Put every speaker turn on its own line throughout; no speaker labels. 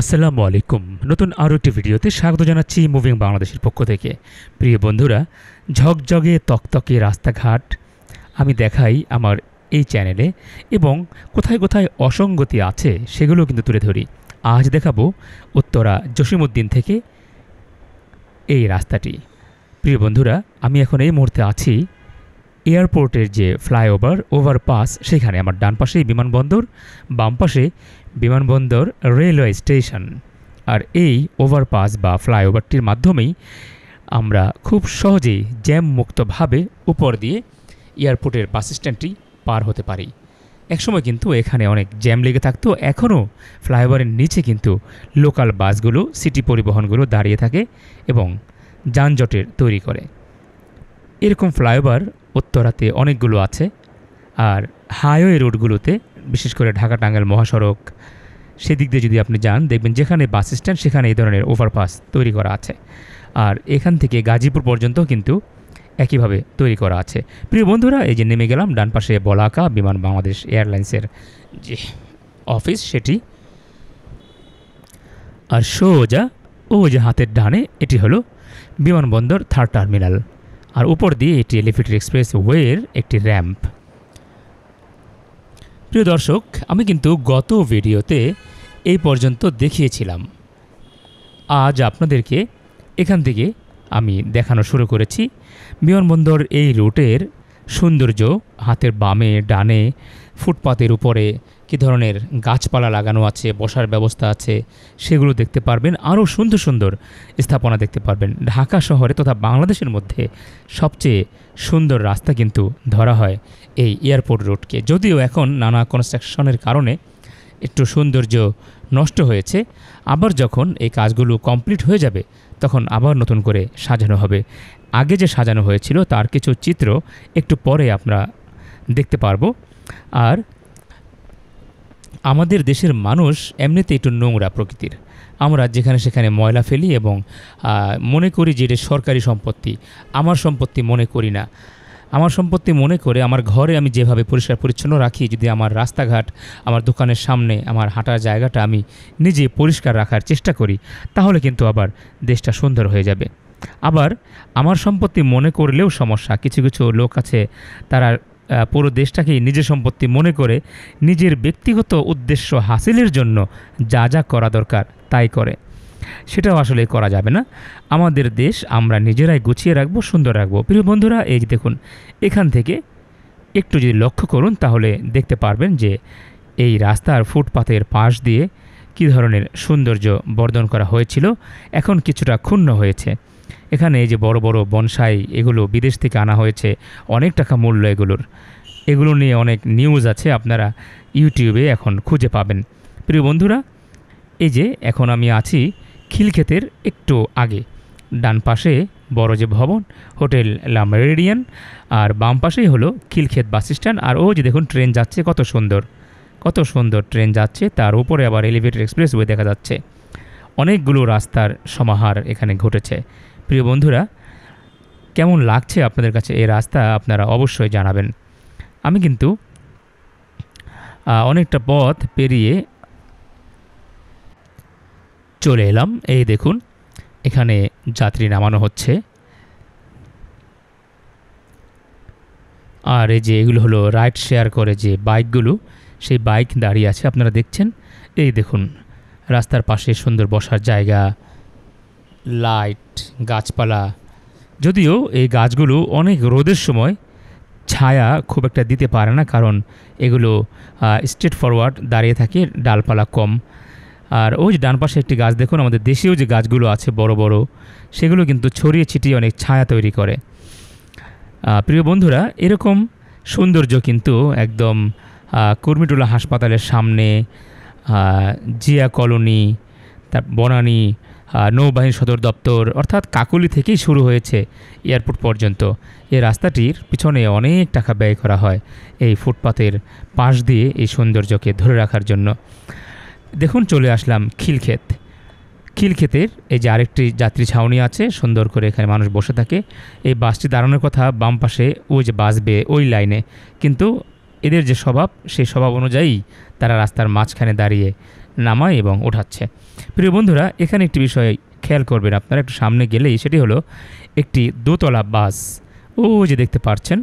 আসসালামু আলাইকুম নতুন আরও একটি ভিডিওতে স্বাগত জানাচ্ছি মুভিং বাংলাদেশের পক্ষ থেকে প্রিয় বন্ধুরা ঝকঝগে তকতকে রাস্তাঘাট আমি দেখাই আমার এই চ্যানেলে এবং কোথায় কোথায় অসঙ্গতি আছে সেগুলো কিন্তু তুলে ধরি আজ দেখাবো উত্তরা জসিমুদ্দিন থেকে এই রাস্তাটি প্রিয় বন্ধুরা আমি এখন এই মুহূর্তে আছি এয়ারপোর্টের যে ফ্লাইওভার ওভারপাস সেখানে আমার ডান পাশে বিমানবন্দর বাম পাশে বিমানবন্দর রেলওয়ে স্টেশন আর এই ওভারপাস বা ফ্লাইওভারটির মাধ্যমেই আমরা খুব সহজেই জ্যাম মুক্তভাবে উপর দিয়ে এয়ারপোর্টের বাস স্ট্যান্ডটি পার হতে পারি একসময় কিন্তু এখানে অনেক জ্যাম লেগে থাকতো এখনও ফ্লাইওভারের নিচে কিন্তু লোকাল বাসগুলো সিটি পরিবহনগুলো দাঁড়িয়ে থাকে এবং যানজটের তৈরি করে এরকম ফ্লাইওভার উত্তরাতে অনেকগুলো আছে আর হাইওয়ে রোডগুলোতে বিশেষ করে ঢাকা টাঙ্গাইল মহাসড়ক সেদিক দিয়ে যদি আপনি যান দেখবেন যেখানে বাস স্ট্যান্ড সেখানে এই ধরনের ওভারপাস তৈরি করা আছে আর এখান থেকে গাজীপুর পর্যন্ত কিন্তু একইভাবে তৈরি করা আছে প্রিয় বন্ধুরা এই যে নেমে গেলাম ডান পাশে বলাকা বিমান বাংলাদেশ এয়ারলাইন্সের যে অফিস সেটি আর সোজা ও যে হাতের ডানে এটি হলো বিমানবন্দর থার্ড টার্মিনাল আর উপর দিয়ে এটি এলিফেটেড এক্সপ্রেস ওয়ের একটি র্যাম্প প্রিয় দর্শক আমি কিন্তু গত ভিডিওতে এই পর্যন্ত দেখিয়েছিলাম আজ আপনাদেরকে এখান থেকে আমি দেখানো শুরু করেছি বিমানবন্দর এই রুটের সৌন্দর্য হাতের বামে ডানে ফুটপাতের উপরে কী ধরনের গাছপালা লাগানো আছে বসার ব্যবস্থা আছে সেগুলো দেখতে পারবেন আরও সুন্দর সুন্দর স্থাপনা দেখতে পারবেন ঢাকা শহরে তথা বাংলাদেশের মধ্যে সবচেয়ে সুন্দর রাস্তা কিন্তু ধরা হয় এই এয়ারপোর্ট রোডকে যদিও এখন নানা কনস্ট্রাকশনের কারণে একটু সৌন্দর্য নষ্ট হয়েছে আবার যখন এই কাজগুলো কমপ্লিট হয়ে যাবে তখন আবার নতুন করে সাজানো হবে আগে যে সাজানো হয়েছিল তার কিছু চিত্র একটু পরে আমরা দেখতে পারবো আর আমাদের দেশের মানুষ এমনিতে একটু নোংরা প্রকৃতির আমরা যেখানে সেখানে ময়লা ফেলি এবং মনে করি যে এটা সরকারি সম্পত্তি আমার সম্পত্তি মনে করি না আমার সম্পত্তি মনে করে আমার ঘরে আমি যেভাবে পরিষ্কার পরিচ্ছন্ন রাখি যদি আমার রাস্তাঘাট আমার দোকানের সামনে আমার হাঁটার জায়গাটা আমি নিজে পরিষ্কার রাখার চেষ্টা করি তাহলে কিন্তু আবার দেশটা সুন্দর হয়ে যাবে আবার আমার সম্পত্তি মনে করলেও সমস্যা কিছু কিছু লোক আছে তারা পুরো দেশটাকেই নিজের সম্পত্তি মনে করে নিজের ব্যক্তিগত উদ্দেশ্য হাসিলের জন্য যা যা করা দরকার তাই করে সেটাও আসলে করা যাবে না আমাদের দেশ আমরা নিজেরাই গুছিয়ে রাখবো সুন্দর রাখবো প্রিয় বন্ধুরা এই যে দেখুন এখান থেকে একটু যদি লক্ষ্য করুন তাহলে দেখতে পারবেন যে এই রাস্তার ফুটপাথের পাশ দিয়ে কী ধরনের সৌন্দর্য বর্ধন করা হয়েছিল এখন কিছুটা ক্ষুণ্ণ হয়েছে এখানে এই যে বড় বড় বনসাই এগুলো বিদেশ থেকে আনা হয়েছে অনেক টাকা মূল্য এগুলোর এগুলো নিয়ে অনেক নিউজ আছে আপনারা ইউটিউবে এখন খুঁজে পাবেন প্রিয় বন্ধুরা এই যে এখন আমি আছি খিলক্ষেতের একটু আগে ডান পাশে বড় যে ভবন হোটেল লা মেরিডিয়ান আর বাম পাশেই হলো খিলক্ষেত বাস স্ট্যান্ড আর ও যে দেখুন ট্রেন যাচ্ছে কত সুন্দর কত সুন্দর ট্রেন যাচ্ছে তার উপরে আবার এলিভেটেড ওয়ে দেখা যাচ্ছে অনেকগুলো রাস্তার সমাহার এখানে ঘটেছে প্রিয় বন্ধুরা কেমন লাগছে আপনাদের কাছে এই রাস্তা আপনারা অবশ্যই জানাবেন আমি কিন্তু অনেকটা পথ পেরিয়ে চলে এলাম এই দেখুন এখানে যাত্রী নামানো হচ্ছে আর এই যে এগুলো হলো রাইড শেয়ার করে যে বাইকগুলো সেই বাইক দাঁড়িয়ে আছে আপনারা দেখছেন এই দেখুন রাস্তার পাশে সুন্দর বসার জায়গা লাইট গাছপালা যদিও এই গাছগুলো অনেক রোদের সময় ছায়া খুব একটা দিতে পারে না কারণ এগুলো স্ট্রেট ফরওয়ার্ড দাঁড়িয়ে থাকে ডালপালা কম আর ওই যে ডান পাশে একটি গাছ দেখুন আমাদের দেশীয় যে গাছগুলো আছে বড় বড় সেগুলো কিন্তু ছড়িয়ে ছিটিয়ে অনেক ছায়া তৈরি করে প্রিয় বন্ধুরা এরকম সৌন্দর্য কিন্তু একদম কুর্মিটোলা হাসপাতালের সামনে জিয়া কলোনি তার বনানী নৌবাহিনী সদর দপ্তর অর্থাৎ কাকুলি থেকেই শুরু হয়েছে এয়ারপোর্ট পর্যন্ত এই রাস্তাটির পিছনে অনেক টাকা ব্যয় করা হয় এই ফুটপাতের পাশ দিয়ে এই সৌন্দর্যকে ধরে রাখার জন্য দেখুন চলে আসলাম খিলক্ষেত খিলক্ষেতের এই যে আরেকটি যাত্রী ছাউনি আছে সুন্দর করে এখানে মানুষ বসে থাকে এই বাসটি দাঁড়ানোর কথা বাম পাশে ওই যে বাস বেয়ে ওই লাইনে কিন্তু এদের যে স্বভাব সেই স্বভাব অনুযায়ী তারা রাস্তার মাঝখানে দাঁড়িয়ে নামায় এবং ওঠাচ্ছে প্রিয় বন্ধুরা এখানে একটি বিষয় খেয়াল করবেন আপনারা একটু সামনে গেলেই সেটি হলো একটি দোতলা বাস ও যে দেখতে পাচ্ছেন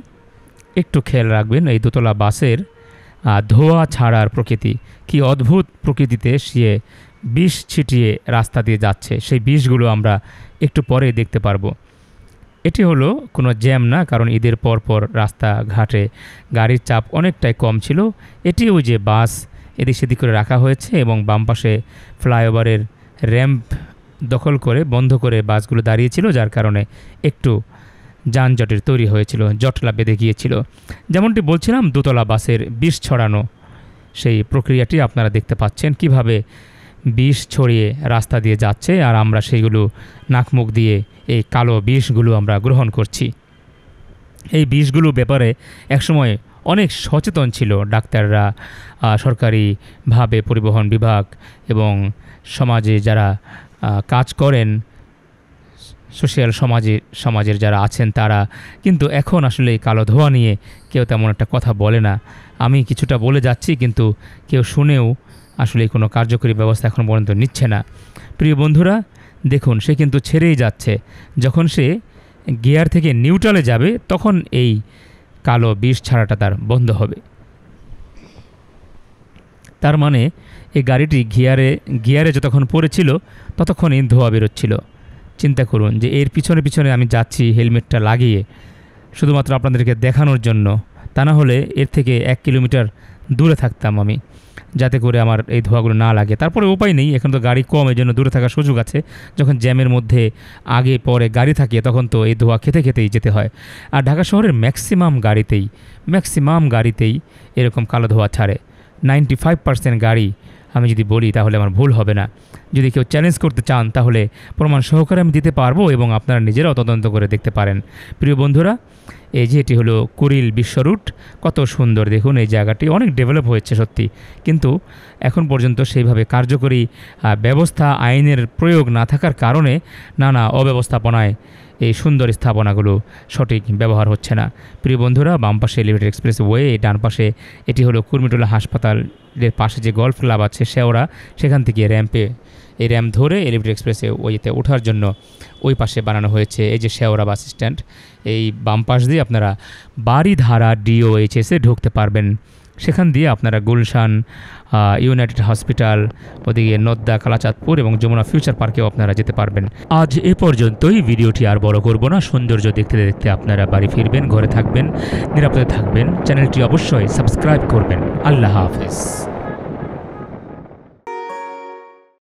একটু খেয়াল রাখবেন এই দোতলা বাসের ধোয়া ছাড়ার প্রকৃতি কি অদ্ভুত প্রকৃতিতে সে বিষ ছিটিয়ে রাস্তা দিয়ে যাচ্ছে সেই বিষগুলো আমরা একটু পরে দেখতে পারবো এটি হলো কোনো জ্যাম না কারণ ঈদের পরপর রাস্তাঘাটে গাড়ির চাপ অনেকটাই কম ছিল এটিও যে বাস এদিক সেদিক করে রাখা হয়েছে এবং বাম পাশে ফ্লাইওভারের র্যাম্প দখল করে বন্ধ করে বাসগুলো দাঁড়িয়েছিল যার কারণে একটু যানজটের তৈরি হয়েছিল জটলা বেঁধে গিয়েছিল যেমনটি বলছিলাম দোতলা বাসের বিষ ছড়ানো সেই প্রক্রিয়াটি আপনারা দেখতে পাচ্ছেন কিভাবে বিষ ছড়িয়ে রাস্তা দিয়ে যাচ্ছে আর আমরা সেইগুলো নাকমুখ দিয়ে এই কালো বিষগুলো আমরা গ্রহণ করছি এই বিষগুলো ব্যাপারে একসময় অনেক সচেতন ছিল ডাক্তাররা সরকারিভাবে পরিবহন বিভাগ এবং সমাজে যারা কাজ করেন সোশ্যাল সমাজে সমাজের যারা আছেন তারা কিন্তু এখন আসলে এই কালো ধোয়া নিয়ে কেউ তেমন একটা কথা বলে না আমি কিছুটা বলে যাচ্ছি কিন্তু কেউ শুনেও আসলে কোনো কার্যকরী ব্যবস্থা এখন পর্যন্ত নিচ্ছে না প্রিয় বন্ধুরা দেখুন সে কিন্তু ছেড়েই যাচ্ছে যখন সে গিয়ার থেকে নিউট্রালে যাবে তখন এই কালো বিষ ছাড়াটা তার বন্ধ হবে তার মানে এই গাড়িটি গিয়ারে গিয়ারে যতক্ষণ পড়েছিল ততক্ষণই ধোয়া বেরোচ্ছিল চিন্তা করুন যে এর পিছনে পিছনে আমি যাচ্ছি হেলমেটটা লাগিয়ে শুধুমাত্র আপনাদেরকে দেখানোর জন্য তা না হলে এর থেকে এক কিলোমিটার দূরে থাকতাম আমি যাতে করে আমার এই ধোঁয়াগুলো না লাগে তারপরে উপায় নেই এখন তো গাড়ি কম এই জন্য দূরে থাকার সুযোগ আছে যখন জ্যামের মধ্যে আগে পরে গাড়ি থাকে তখন তো এই ধোঁয়া খেতে খেতেই যেতে হয় আর ঢাকা শহরের ম্যাক্সিমাম গাড়িতেই ম্যাক্সিমাম গাড়িতেই এরকম কালো ধোঁয়া ছাড়ে নাইনটি ফাইভ পার্সেন্ট গাড়ি আমি যদি বলি তাহলে আমার ভুল হবে না যদি কেউ চ্যালেঞ্জ করতে চান তাহলে প্রমাণ সহকারে আমি দিতে পারবো এবং আপনারা নিজেরাও তদন্ত করে দেখতে পারেন প্রিয় বন্ধুরা এই যে এটি হলো কুরিল বিশ্বরুট কত সুন্দর দেখুন এই জায়গাটি অনেক ডেভেলপ হয়েছে সত্যি কিন্তু এখন পর্যন্ত সেইভাবে কার্যকরী ব্যবস্থা আইনের প্রয়োগ না থাকার কারণে নানা অব্যবস্থাপনায় এই সুন্দর স্থাপনাগুলো সঠিক ব্যবহার হচ্ছে না প্রিয় বন্ধুরা বাম পাশে এলিভেটেড এক্সপ্রেস ওয়ে ডান পাশে এটি হলো কুর্মিটোলা হাসপাতাল এর পাশে যে গল্ফ ক্লাব আছে ওরা সেখান থেকে র্যাম্পে এই র্যাম্প ধরে এলিভেটেড এক্সপ্রেসে ওইতে ওঠার জন্য ওই পাশে বানানো হয়েছে এই যে শেওরা বাস স্ট্যান্ড এই বাম পাশ দিয়ে আপনারা ধারা ডিওএইচএসে ঢুকতে পারবেন সেখান দিয়ে আপনারা গুলশান ইউনাইটেড হসপিটাল ওদিকে নদ্দা কালাচাঁদপুর এবং যমুনা ফিউচার পার্কেও আপনারা যেতে পারবেন আজ এ পর্যন্তই ভিডিওটি আর বড় করব না সৌন্দর্য দেখতে দেখতে আপনারা বাড়ি ফিরবেন ঘরে থাকবেন নিরাপদে থাকবেন চ্যানেলটি অবশ্যই সাবস্ক্রাইব করবেন আল্লাহ হাফেজ